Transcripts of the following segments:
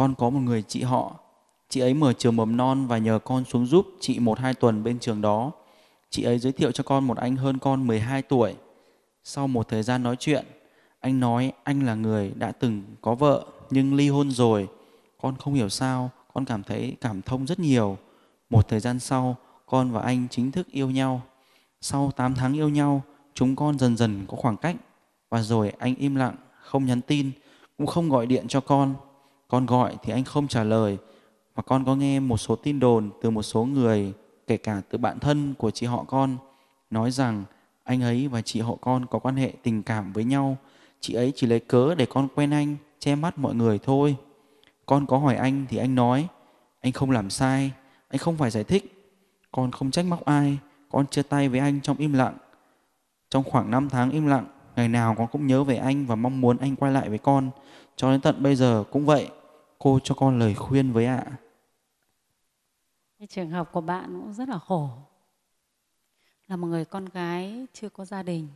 con có một người chị họ chị ấy mở trường mầm non và nhờ con xuống giúp chị một hai tuần bên trường đó chị ấy giới thiệu cho con một anh hơn con 12 tuổi sau một thời gian nói chuyện anh nói anh là người đã từng có vợ nhưng ly hôn rồi con không hiểu sao con cảm thấy cảm thông rất nhiều một thời gian sau con và anh chính thức yêu nhau sau 8 tháng yêu nhau chúng con dần dần có khoảng cách và rồi anh im lặng không nhắn tin cũng không gọi điện cho con con gọi thì anh không trả lời, mà con có nghe một số tin đồn từ một số người, kể cả từ bạn thân của chị họ con, nói rằng anh ấy và chị họ con có quan hệ tình cảm với nhau. Chị ấy chỉ lấy cớ để con quen anh, che mắt mọi người thôi. Con có hỏi anh thì anh nói, anh không làm sai, anh không phải giải thích. Con không trách móc ai, con chia tay với anh trong im lặng. Trong khoảng 5 tháng im lặng, ngày nào con cũng nhớ về anh và mong muốn anh quay lại với con. Cho đến tận bây giờ cũng vậy cô cho con lời khuyên với ạ. Cái trường hợp của bạn cũng rất là khổ. Là một người con gái chưa có gia đình,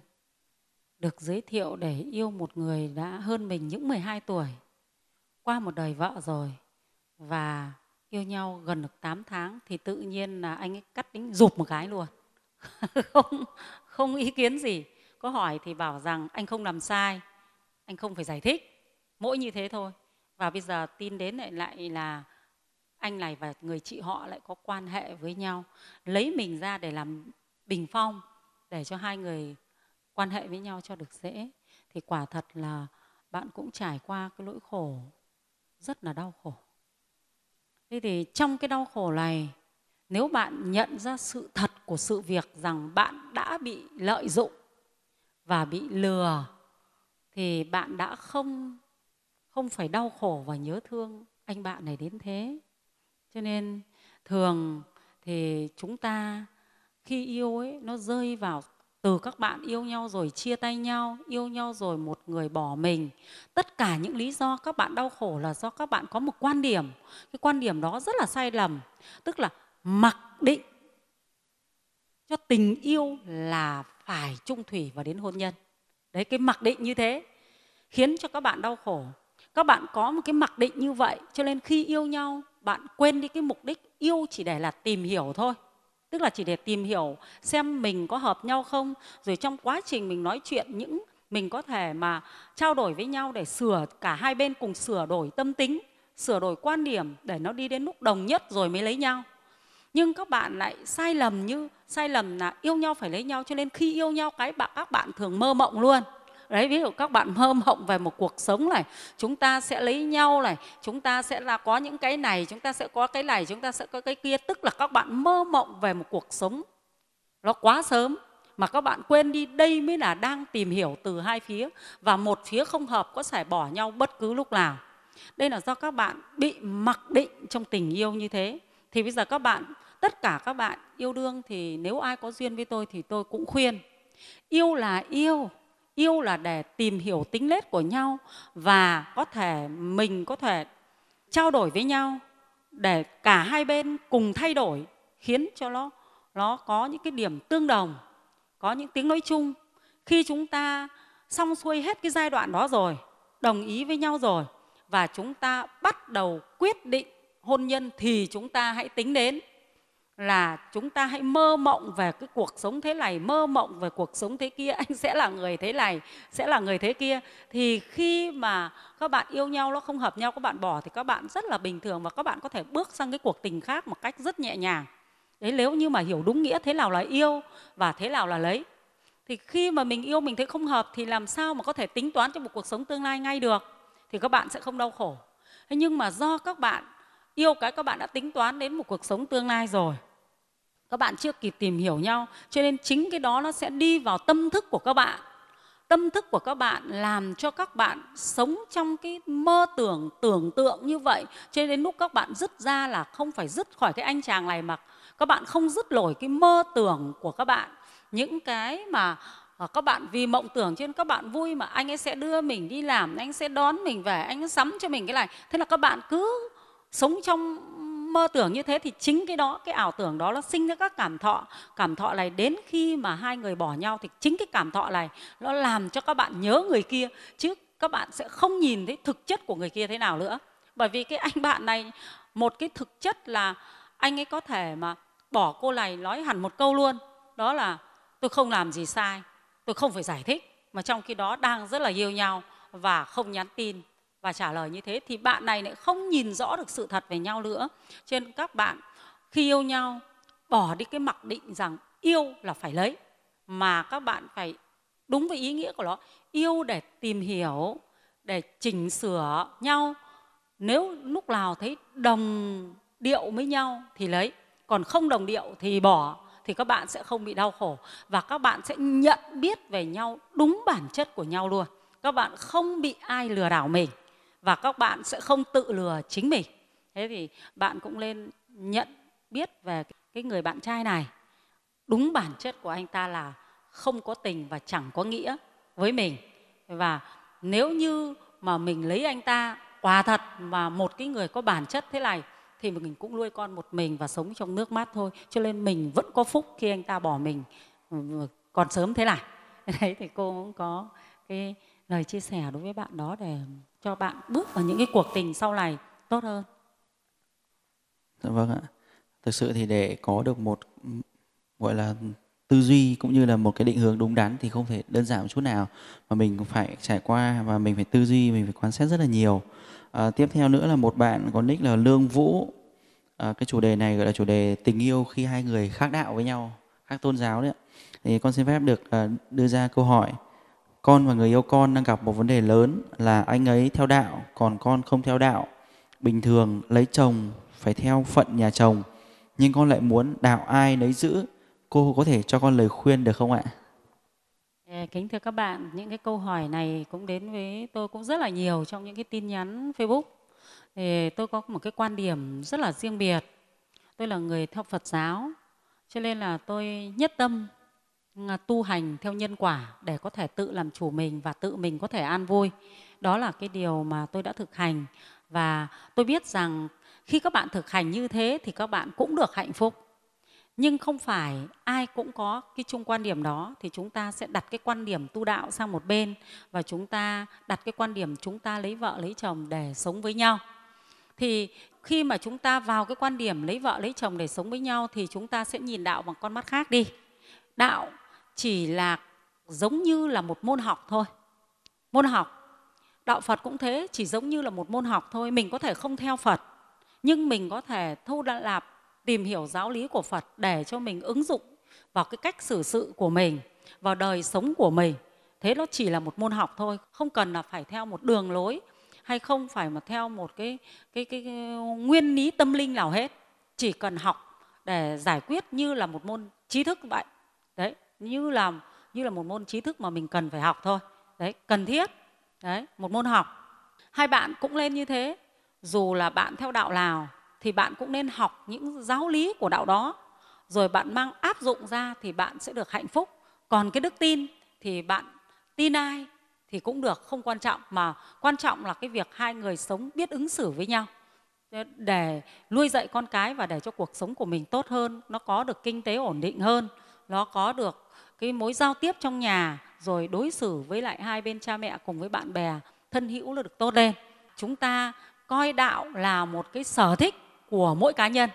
được giới thiệu để yêu một người đã hơn mình những 12 tuổi, qua một đời vợ rồi và yêu nhau gần được 8 tháng thì tự nhiên là anh ấy cắt đính rụp một cái luôn. không không ý kiến gì, có hỏi thì bảo rằng anh không làm sai, anh không phải giải thích, mỗi như thế thôi và bây giờ tin đến lại lại là anh này và người chị họ lại có quan hệ với nhau lấy mình ra để làm bình phong để cho hai người quan hệ với nhau cho được dễ thì quả thật là bạn cũng trải qua cái nỗi khổ rất là đau khổ thế thì trong cái đau khổ này nếu bạn nhận ra sự thật của sự việc rằng bạn đã bị lợi dụng và bị lừa thì bạn đã không không phải đau khổ và nhớ thương anh bạn này đến thế cho nên thường thì chúng ta khi yêu ấy nó rơi vào từ các bạn yêu nhau rồi chia tay nhau yêu nhau rồi một người bỏ mình tất cả những lý do các bạn đau khổ là do các bạn có một quan điểm cái quan điểm đó rất là sai lầm tức là mặc định cho tình yêu là phải chung thủy và đến hôn nhân đấy cái mặc định như thế khiến cho các bạn đau khổ các bạn có một cái mặc định như vậy cho nên khi yêu nhau bạn quên đi cái mục đích yêu chỉ để là tìm hiểu thôi tức là chỉ để tìm hiểu xem mình có hợp nhau không rồi trong quá trình mình nói chuyện những mình có thể mà trao đổi với nhau để sửa cả hai bên cùng sửa đổi tâm tính sửa đổi quan điểm để nó đi đến lúc đồng nhất rồi mới lấy nhau nhưng các bạn lại sai lầm như sai lầm là yêu nhau phải lấy nhau cho nên khi yêu nhau cái bạn các bạn thường mơ mộng luôn đấy ví dụ các bạn mơ mộng về một cuộc sống này chúng ta sẽ lấy nhau này chúng ta sẽ là có những cái này chúng ta sẽ có cái này chúng ta sẽ có cái kia tức là các bạn mơ mộng về một cuộc sống nó quá sớm mà các bạn quên đi đây mới là đang tìm hiểu từ hai phía và một phía không hợp có thể bỏ nhau bất cứ lúc nào đây là do các bạn bị mặc định trong tình yêu như thế thì bây giờ các bạn tất cả các bạn yêu đương thì nếu ai có duyên với tôi thì tôi cũng khuyên yêu là yêu yêu là để tìm hiểu tính nết của nhau và có thể mình có thể trao đổi với nhau để cả hai bên cùng thay đổi khiến cho nó nó có những cái điểm tương đồng có những tiếng nói chung khi chúng ta xong xuôi hết cái giai đoạn đó rồi đồng ý với nhau rồi và chúng ta bắt đầu quyết định hôn nhân thì chúng ta hãy tính đến là chúng ta hãy mơ mộng về cái cuộc sống thế này mơ mộng về cuộc sống thế kia anh sẽ là người thế này sẽ là người thế kia thì khi mà các bạn yêu nhau nó không hợp nhau các bạn bỏ thì các bạn rất là bình thường và các bạn có thể bước sang cái cuộc tình khác một cách rất nhẹ nhàng đấy nếu như mà hiểu đúng nghĩa thế nào là yêu và thế nào là lấy thì khi mà mình yêu mình thấy không hợp thì làm sao mà có thể tính toán cho một cuộc sống tương lai ngay được thì các bạn sẽ không đau khổ thế nhưng mà do các bạn yêu cái các bạn đã tính toán đến một cuộc sống tương lai rồi các bạn chưa kịp tìm hiểu nhau cho nên chính cái đó nó sẽ đi vào tâm thức của các bạn tâm thức của các bạn làm cho các bạn sống trong cái mơ tưởng tưởng tượng như vậy cho đến lúc các bạn dứt ra là không phải dứt khỏi cái anh chàng này mà các bạn không dứt nổi cái mơ tưởng của các bạn những cái mà à, các bạn vì mộng tưởng trên các bạn vui mà anh ấy sẽ đưa mình đi làm anh sẽ đón mình về anh ấy sắm cho mình cái này thế là các bạn cứ sống trong mơ tưởng như thế thì chính cái đó cái ảo tưởng đó nó sinh ra các cảm thọ cảm thọ này đến khi mà hai người bỏ nhau thì chính cái cảm thọ này nó làm cho các bạn nhớ người kia chứ các bạn sẽ không nhìn thấy thực chất của người kia thế nào nữa bởi vì cái anh bạn này một cái thực chất là anh ấy có thể mà bỏ cô này nói hẳn một câu luôn đó là tôi không làm gì sai tôi không phải giải thích mà trong khi đó đang rất là yêu nhau và không nhắn tin và trả lời như thế thì bạn này lại không nhìn rõ được sự thật về nhau nữa trên các bạn khi yêu nhau bỏ đi cái mặc định rằng yêu là phải lấy mà các bạn phải đúng với ý nghĩa của nó yêu để tìm hiểu để chỉnh sửa nhau nếu lúc nào thấy đồng điệu với nhau thì lấy còn không đồng điệu thì bỏ thì các bạn sẽ không bị đau khổ và các bạn sẽ nhận biết về nhau đúng bản chất của nhau luôn các bạn không bị ai lừa đảo mình và các bạn sẽ không tự lừa chính mình thế thì bạn cũng nên nhận biết về cái người bạn trai này đúng bản chất của anh ta là không có tình và chẳng có nghĩa với mình và nếu như mà mình lấy anh ta quả thật mà một cái người có bản chất thế này thì mình cũng nuôi con một mình và sống trong nước mắt thôi cho nên mình vẫn có phúc khi anh ta bỏ mình ừ, ừ, còn sớm thế này đấy thì cô cũng có cái lời chia sẻ đối với bạn đó để cho bạn bước vào những cái cuộc tình sau này tốt hơn dạ vâng ạ thực sự thì để có được một gọi là tư duy cũng như là một cái định hướng đúng đắn thì không thể đơn giản một chút nào mà mình phải trải qua và mình phải tư duy mình phải quan sát rất là nhiều à, tiếp theo nữa là một bạn có nick là lương vũ à, cái chủ đề này gọi là chủ đề tình yêu khi hai người khác đạo với nhau khác tôn giáo đấy ạ thì con xin phép được à, đưa ra câu hỏi con và người yêu con đang gặp một vấn đề lớn là anh ấy theo đạo còn con không theo đạo bình thường lấy chồng phải theo phận nhà chồng nhưng con lại muốn đạo ai nấy giữ cô có thể cho con lời khuyên được không ạ kính thưa các bạn những cái câu hỏi này cũng đến với tôi cũng rất là nhiều trong những cái tin nhắn facebook thì tôi có một cái quan điểm rất là riêng biệt tôi là người theo phật giáo cho nên là tôi nhất tâm tu hành theo nhân quả để có thể tự làm chủ mình và tự mình có thể an vui. Đó là cái điều mà tôi đã thực hành và tôi biết rằng khi các bạn thực hành như thế thì các bạn cũng được hạnh phúc. Nhưng không phải ai cũng có cái chung quan điểm đó thì chúng ta sẽ đặt cái quan điểm tu đạo sang một bên và chúng ta đặt cái quan điểm chúng ta lấy vợ lấy chồng để sống với nhau. Thì khi mà chúng ta vào cái quan điểm lấy vợ lấy chồng để sống với nhau thì chúng ta sẽ nhìn đạo bằng con mắt khác đi. Đạo chỉ là giống như là một môn học thôi môn học đạo phật cũng thế chỉ giống như là một môn học thôi mình có thể không theo phật nhưng mình có thể thu đã lạp tìm hiểu giáo lý của phật để cho mình ứng dụng vào cái cách xử sự của mình vào đời sống của mình thế nó chỉ là một môn học thôi không cần là phải theo một đường lối hay không phải mà theo một cái cái cái, cái nguyên lý tâm linh nào hết chỉ cần học để giải quyết như là một môn trí thức vậy đấy như là như là một môn trí thức mà mình cần phải học thôi đấy cần thiết đấy một môn học hai bạn cũng lên như thế dù là bạn theo đạo nào thì bạn cũng nên học những giáo lý của đạo đó rồi bạn mang áp dụng ra thì bạn sẽ được hạnh phúc còn cái đức tin thì bạn tin ai thì cũng được không quan trọng mà quan trọng là cái việc hai người sống biết ứng xử với nhau để nuôi dạy con cái và để cho cuộc sống của mình tốt hơn nó có được kinh tế ổn định hơn nó có được cái mối giao tiếp trong nhà rồi đối xử với lại hai bên cha mẹ cùng với bạn bè thân hữu là được tốt lên chúng ta coi đạo là một cái sở thích của mỗi cá nhân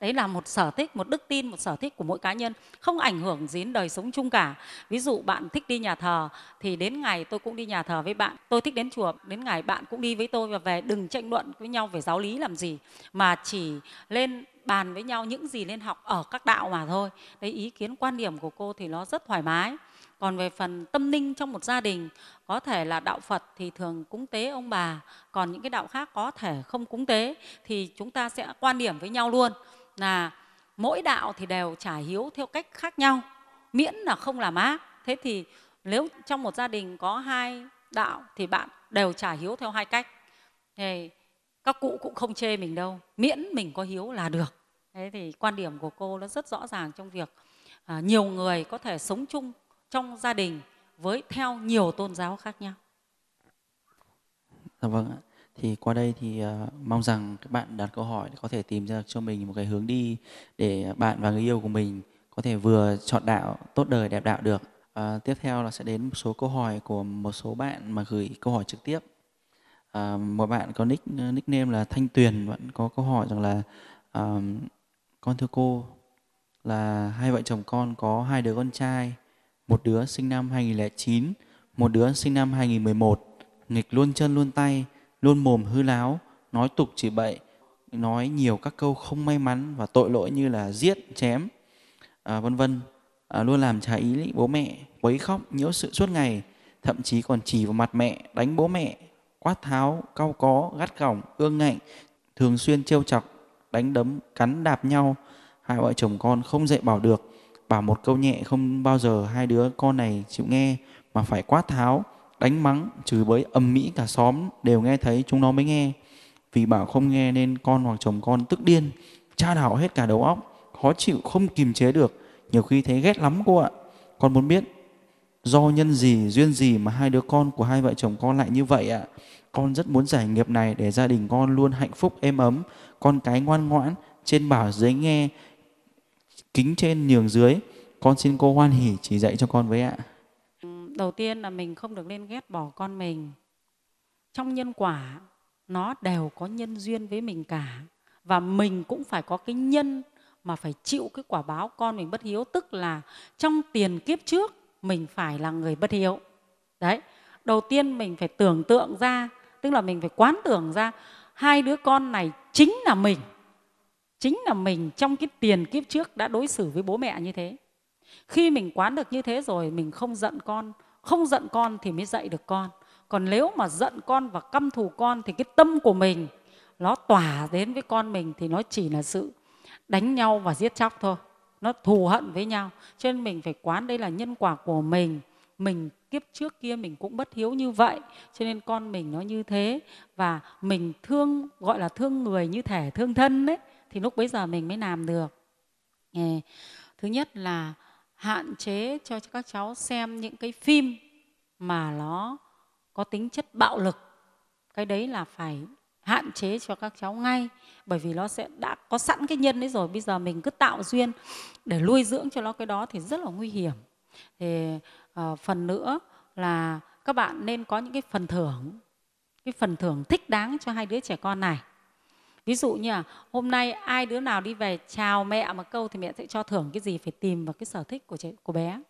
đấy là một sở thích một đức tin một sở thích của mỗi cá nhân không ảnh hưởng gì đến đời sống chung cả ví dụ bạn thích đi nhà thờ thì đến ngày tôi cũng đi nhà thờ với bạn tôi thích đến chùa đến ngày bạn cũng đi với tôi và về đừng tranh luận với nhau về giáo lý làm gì mà chỉ lên bàn với nhau những gì nên học ở các đạo mà thôi đấy ý kiến quan điểm của cô thì nó rất thoải mái còn về phần tâm linh trong một gia đình có thể là đạo phật thì thường cúng tế ông bà còn những cái đạo khác có thể không cúng tế thì chúng ta sẽ quan điểm với nhau luôn là mỗi đạo thì đều trả hiếu theo cách khác nhau miễn là không làm ác thế thì nếu trong một gia đình có hai đạo thì bạn đều trả hiếu theo hai cách thì các cụ cũng không chê mình đâu miễn mình có hiếu là được thế thì quan điểm của cô nó rất rõ ràng trong việc à, nhiều người có thể sống chung trong gia đình với theo nhiều tôn giáo khác nhau dạ vâng ạ thì qua đây thì uh, mong rằng các bạn đặt câu hỏi có thể tìm ra cho mình một cái hướng đi để bạn và người yêu của mình có thể vừa chọn đạo tốt đời đẹp đạo được uh, tiếp theo là sẽ đến một số câu hỏi của một số bạn mà gửi câu hỏi trực tiếp à, một bạn có nick ờ, nickname là Thanh Tuyền vẫn có câu hỏi rằng là à, con thưa cô là hai vợ chồng con có hai đứa con trai một đứa sinh năm 2009 một đứa sinh năm 2011 nghịch luôn chân luôn tay luôn mồm hư láo nói tục chỉ bậy nói nhiều các câu không may mắn và tội lỗi như là giết chém à, vân vân à, luôn làm trái ý bố mẹ quấy khóc nhiễu sự suốt ngày thậm chí còn chỉ vào mặt mẹ đánh bố mẹ quát tháo, cau có, gắt gỏng, ương ngạnh, thường xuyên trêu chọc, đánh đấm, cắn đạp nhau. Hai vợ chồng con không dạy bảo được, bảo một câu nhẹ không bao giờ hai đứa con này chịu nghe mà phải quát tháo, đánh mắng, chửi bới ầm mỹ cả xóm đều nghe thấy chúng nó mới nghe. Vì bảo không nghe nên con hoặc chồng con tức điên, cha đảo hết cả đầu óc, khó chịu không kìm chế được, nhiều khi thấy ghét lắm cô ạ. Con muốn biết do nhân gì duyên gì mà hai đứa con của hai vợ chồng con lại như vậy ạ con rất muốn giải nghiệp này để gia đình con luôn hạnh phúc êm ấm con cái ngoan ngoãn trên bảo dưới nghe kính trên nhường dưới con xin cô hoan hỉ chỉ dạy cho con với ạ đầu tiên là mình không được lên ghét bỏ con mình trong nhân quả nó đều có nhân duyên với mình cả và mình cũng phải có cái nhân mà phải chịu cái quả báo con mình bất hiếu tức là trong tiền kiếp trước mình phải là người bất hiếu đấy đầu tiên mình phải tưởng tượng ra tức là mình phải quán tưởng ra hai đứa con này chính là mình chính là mình trong cái tiền kiếp trước đã đối xử với bố mẹ như thế khi mình quán được như thế rồi mình không giận con không giận con thì mới dạy được con còn nếu mà giận con và căm thù con thì cái tâm của mình nó tỏa đến với con mình thì nó chỉ là sự đánh nhau và giết chóc thôi nó thù hận với nhau cho nên mình phải quán đây là nhân quả của mình mình kiếp trước kia mình cũng bất hiếu như vậy cho nên con mình nó như thế và mình thương gọi là thương người như thể thương thân đấy thì lúc bấy giờ mình mới làm được thứ nhất là hạn chế cho các cháu xem những cái phim mà nó có tính chất bạo lực cái đấy là phải hạn chế cho các cháu ngay bởi vì nó sẽ đã có sẵn cái nhân đấy rồi bây giờ mình cứ tạo duyên để nuôi dưỡng cho nó cái đó thì rất là nguy hiểm thì uh, phần nữa là các bạn nên có những cái phần thưởng cái phần thưởng thích đáng cho hai đứa trẻ con này ví dụ như là hôm nay ai đứa nào đi về chào mẹ một câu thì mẹ sẽ cho thưởng cái gì phải tìm vào cái sở thích của trẻ của bé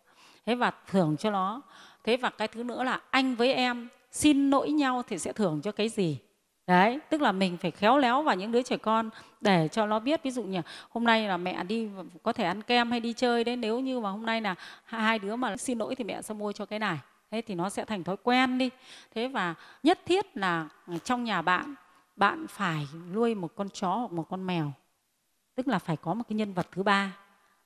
thế và thưởng cho nó thế và cái thứ nữa là anh với em xin lỗi nhau thì sẽ thưởng cho cái gì đấy tức là mình phải khéo léo vào những đứa trẻ con để cho nó biết ví dụ như hôm nay là mẹ đi có thể ăn kem hay đi chơi đấy nếu như mà hôm nay là hai đứa mà xin lỗi thì mẹ sẽ mua cho cái này thế thì nó sẽ thành thói quen đi thế và nhất thiết là trong nhà bạn bạn phải nuôi một con chó hoặc một con mèo tức là phải có một cái nhân vật thứ ba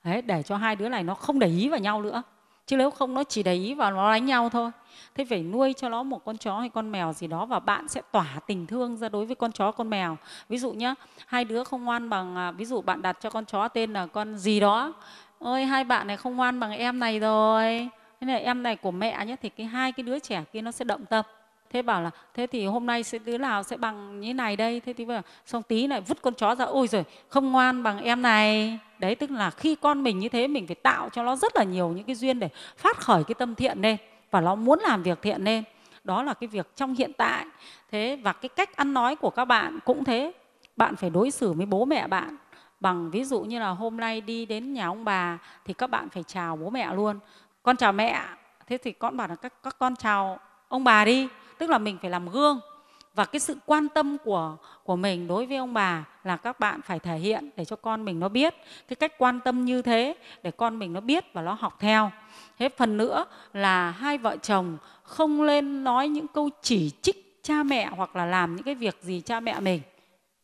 đấy để cho hai đứa này nó không để ý vào nhau nữa chứ nếu không nó chỉ để ý vào nó đánh nhau thôi thế phải nuôi cho nó một con chó hay con mèo gì đó và bạn sẽ tỏa tình thương ra đối với con chó con mèo ví dụ nhé hai đứa không ngoan bằng à, ví dụ bạn đặt cho con chó tên là con gì đó ơi hai bạn này không ngoan bằng em này rồi thế này em này của mẹ nhé thì cái hai cái đứa trẻ kia nó sẽ động tâm thế bảo là thế thì hôm nay sẽ đứa nào sẽ bằng như này đây thế thì bảo, xong tí lại vứt con chó ra ôi rồi không ngoan bằng em này đấy tức là khi con mình như thế mình phải tạo cho nó rất là nhiều những cái duyên để phát khởi cái tâm thiện lên và nó muốn làm việc thiện lên đó là cái việc trong hiện tại thế và cái cách ăn nói của các bạn cũng thế bạn phải đối xử với bố mẹ bạn bằng ví dụ như là hôm nay đi đến nhà ông bà thì các bạn phải chào bố mẹ luôn con chào mẹ thế thì con bảo là các, các con chào ông bà đi tức là mình phải làm gương và cái sự quan tâm của của mình đối với ông bà là các bạn phải thể hiện để cho con mình nó biết cái cách quan tâm như thế để con mình nó biết và nó học theo thế phần nữa là hai vợ chồng không lên nói những câu chỉ trích cha mẹ hoặc là làm những cái việc gì cha mẹ mình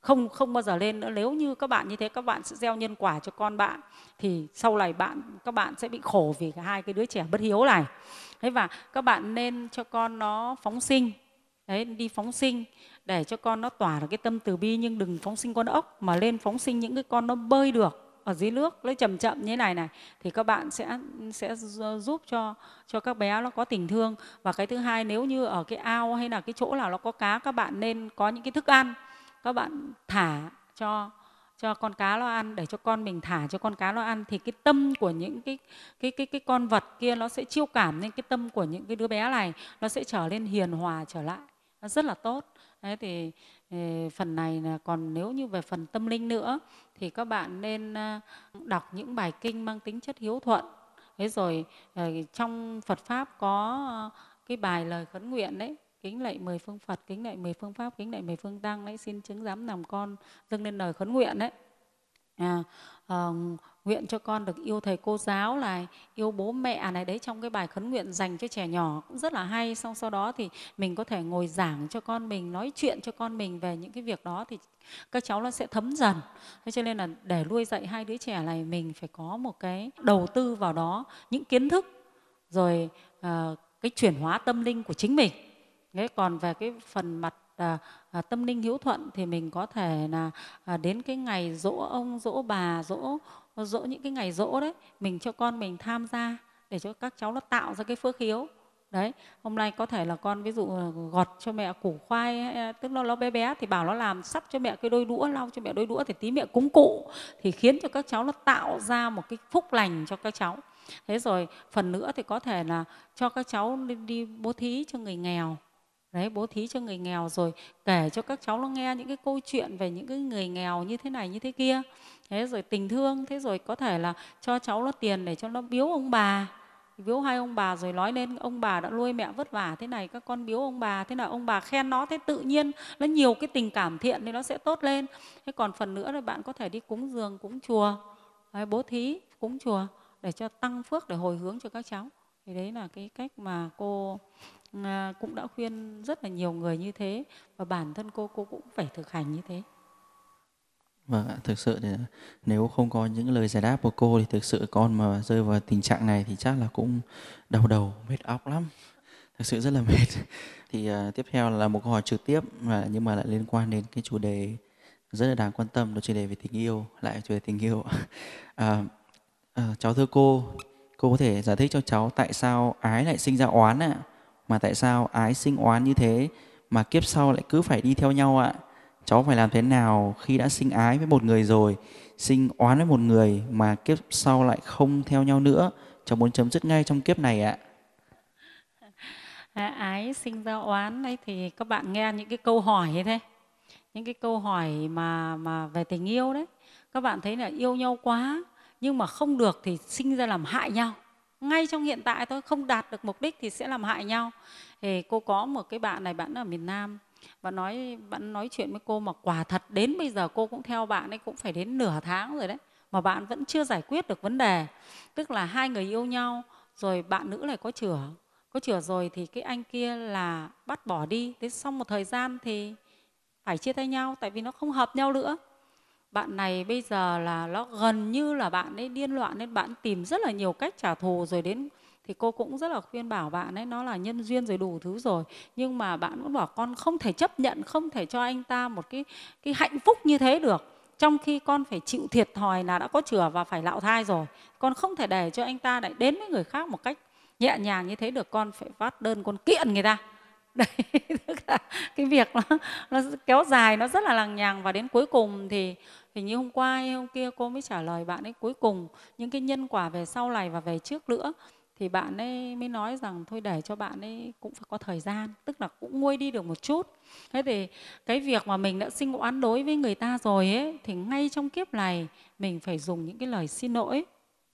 không không bao giờ lên nữa nếu như các bạn như thế các bạn sẽ gieo nhân quả cho con bạn thì sau này bạn các bạn sẽ bị khổ vì hai cái đứa trẻ bất hiếu này thế và các bạn nên cho con nó phóng sinh đấy đi phóng sinh để cho con nó tỏa được cái tâm từ bi nhưng đừng phóng sinh con ốc mà lên phóng sinh những cái con nó bơi được ở dưới nước nó chậm chậm như thế này này thì các bạn sẽ sẽ giúp cho cho các bé nó có tình thương và cái thứ hai nếu như ở cái ao hay là cái chỗ nào nó có cá các bạn nên có những cái thức ăn các bạn thả cho cho con cá nó ăn để cho con mình thả cho con cá nó ăn thì cái tâm của những cái cái cái cái con vật kia nó sẽ chiêu cảm lên cái tâm của những cái đứa bé này nó sẽ trở lên hiền hòa trở lại nó rất là tốt Đấy thì ờ, phần này là còn nếu như về phần tâm linh nữa thì các bạn nên ờ, đọc những bài kinh mang tính chất hiếu thuận. Thế rồi ờ, trong Phật pháp có cái bài lời khấn nguyện đấy kính lạy mười phương Phật, kính lạy mười phương Pháp, kính lạy mười phương Tăng, lấy xin chứng giám làm con dâng lên lời khấn nguyện đấy. À, à, nguyện cho con được yêu thầy cô giáo này yêu bố mẹ này đấy trong cái bài khấn nguyện dành cho trẻ nhỏ cũng rất là hay xong sau đó thì mình có thể ngồi giảng cho con mình nói chuyện cho con mình về những cái việc đó thì các cháu nó sẽ thấm dần thế cho nên là để nuôi dạy hai đứa trẻ này mình phải có một cái đầu tư vào đó những kiến thức rồi à, cái chuyển hóa tâm linh của chính mình thế còn về cái phần mặt à, à, tâm linh hiếu thuận thì mình có thể là à, đến cái ngày dỗ ông dỗ bà dỗ dỗ những cái ngày dỗ đấy mình cho con mình tham gia để cho các cháu nó tạo ra cái phước hiếu đấy hôm nay có thể là con ví dụ à, gọt cho mẹ củ khoai à, à, tức nó nó bé bé thì bảo nó làm sắp cho mẹ cái đôi đũa lau cho mẹ đôi đũa thì tí mẹ cúng cụ thì khiến cho các cháu nó tạo ra một cái phúc lành cho các cháu thế rồi phần nữa thì có thể là cho các cháu đi, đi bố thí cho người nghèo đấy bố thí cho người nghèo rồi kể cho các cháu nó nghe những cái câu chuyện về những cái người nghèo như thế này như thế kia thế rồi tình thương thế rồi có thể là cho cháu nó tiền để cho nó biếu ông bà biếu hai ông bà rồi nói lên ông bà đã nuôi mẹ vất vả thế này các con biếu ông bà thế là ông bà khen nó thế tự nhiên nó nhiều cái tình cảm thiện thì nó sẽ tốt lên thế còn phần nữa là bạn có thể đi cúng giường cúng chùa đấy, bố thí cúng chùa để cho tăng phước để hồi hướng cho các cháu thì đấy là cái cách mà cô à, cũng đã khuyên rất là nhiều người như thế và bản thân cô cô cũng phải thực hành như thế Vâng ạ, thực sự thì nếu không có những lời giải đáp của cô thì thực sự con mà rơi vào tình trạng này thì chắc là cũng đau đầu, mệt óc lắm. Thực sự rất là mệt. Thì uh, tiếp theo là một câu hỏi trực tiếp mà nhưng mà lại liên quan đến cái chủ đề rất là đáng quan tâm đó chủ đề về tình yêu, lại chủ đề tình yêu. À, à, cháu thưa cô, cô có thể giải thích cho cháu tại sao ái lại sinh ra oán ạ? À? mà tại sao ái sinh oán như thế mà kiếp sau lại cứ phải đi theo nhau ạ cháu phải làm thế nào khi đã sinh ái với một người rồi sinh oán với một người mà kiếp sau lại không theo nhau nữa cháu muốn chấm dứt ngay trong kiếp này ạ à, ái sinh ra oán đấy thì các bạn nghe những cái câu hỏi như thế những cái câu hỏi mà mà về tình yêu đấy các bạn thấy là yêu nhau quá nhưng mà không được thì sinh ra làm hại nhau ngay trong hiện tại thôi không đạt được mục đích thì sẽ làm hại nhau thì cô có một cái bạn này bạn ở miền nam và nói bạn nói chuyện với cô mà quả thật đến bây giờ cô cũng theo bạn ấy cũng phải đến nửa tháng rồi đấy mà bạn vẫn chưa giải quyết được vấn đề tức là hai người yêu nhau rồi bạn nữ này có chửa có chửa rồi thì cái anh kia là bắt bỏ đi thế xong một thời gian thì phải chia tay nhau tại vì nó không hợp nhau nữa bạn này bây giờ là nó gần như là bạn ấy điên loạn nên bạn tìm rất là nhiều cách trả thù rồi đến thì cô cũng rất là khuyên bảo bạn ấy nó là nhân duyên rồi đủ thứ rồi nhưng mà bạn vẫn bảo con không thể chấp nhận không thể cho anh ta một cái cái hạnh phúc như thế được trong khi con phải chịu thiệt thòi là đã có chửa và phải lạo thai rồi con không thể để cho anh ta lại đến với người khác một cách nhẹ nhàng như thế được con phải phát đơn con kiện người ta đấy tức là cái việc nó, nó kéo dài nó rất là lằng nhằng và đến cuối cùng thì hình như hôm qua hay hôm kia cô mới trả lời bạn ấy cuối cùng những cái nhân quả về sau này và về trước nữa thì bạn ấy mới nói rằng thôi để cho bạn ấy cũng phải có thời gian tức là cũng nguôi đi được một chút thế thì cái việc mà mình đã sinh oán đối với người ta rồi ấy thì ngay trong kiếp này mình phải dùng những cái lời xin lỗi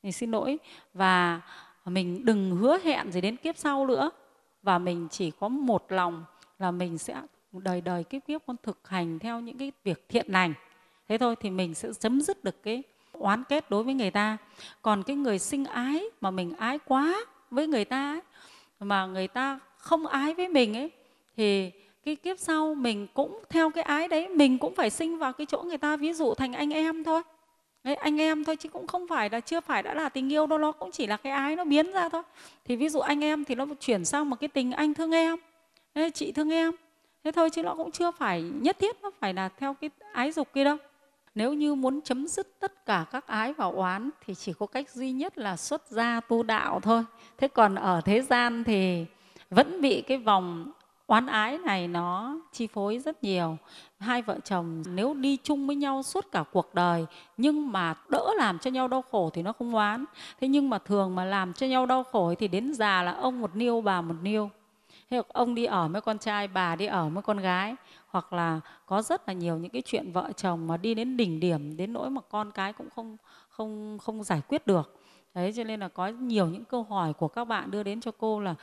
mình xin lỗi và mình đừng hứa hẹn gì đến kiếp sau nữa và mình chỉ có một lòng là mình sẽ đời đời kiếp kiếp con thực hành theo những cái việc thiện lành thế thôi thì mình sẽ chấm dứt được cái oán kết đối với người ta còn cái người sinh ái mà mình ái quá với người ta ấy, mà người ta không ái với mình ấy thì cái kiếp sau mình cũng theo cái ái đấy mình cũng phải sinh vào cái chỗ người ta ví dụ thành anh em thôi đấy, anh em thôi chứ cũng không phải là chưa phải đã là tình yêu đâu nó cũng chỉ là cái ái nó biến ra thôi thì ví dụ anh em thì nó chuyển sang một cái tình anh thương em đấy, chị thương em thế thôi chứ nó cũng chưa phải nhất thiết nó phải là theo cái ái dục kia đâu nếu như muốn chấm dứt tất cả các ái và oán thì chỉ có cách duy nhất là xuất gia tu đạo thôi. Thế còn ở thế gian thì vẫn bị cái vòng oán ái này nó chi phối rất nhiều. Hai vợ chồng nếu đi chung với nhau suốt cả cuộc đời nhưng mà đỡ làm cho nhau đau khổ thì nó không oán. Thế nhưng mà thường mà làm cho nhau đau khổ thì đến già là ông một niêu bà một niêu. ông đi ở với con trai, bà đi ở với con gái hoặc là có rất là nhiều những cái chuyện vợ chồng mà đi đến đỉnh điểm đến nỗi mà con cái cũng không không không giải quyết được đấy cho nên là có nhiều những câu hỏi của các bạn đưa đến cho cô là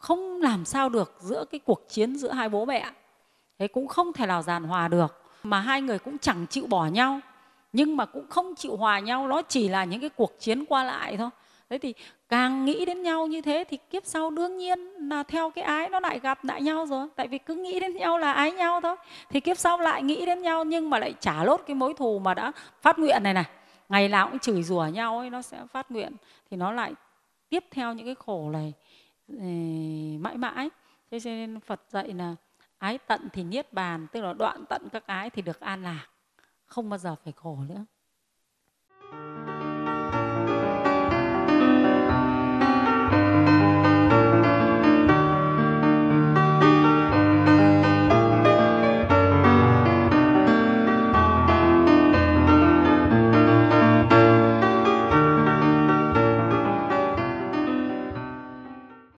không làm sao được giữa cái cuộc chiến giữa hai bố mẹ thế cũng không thể nào giàn hòa được mà hai người cũng chẳng chịu bỏ nhau nhưng mà cũng không chịu hòa nhau nó chỉ là những cái cuộc chiến qua lại thôi thế thì càng nghĩ đến nhau như thế thì kiếp sau đương nhiên là theo cái ái nó lại gặp lại nhau rồi tại vì cứ nghĩ đến nhau là ái nhau thôi thì kiếp sau lại nghĩ đến nhau nhưng mà lại trả lốt cái mối thù mà đã phát nguyện này này ngày nào cũng chửi rủa nhau ấy nó sẽ phát nguyện thì nó lại tiếp theo những cái khổ này ừ, mãi mãi thế cho nên phật dạy là ái tận thì niết bàn tức là đoạn tận các ái thì được an lạc không bao giờ phải khổ nữa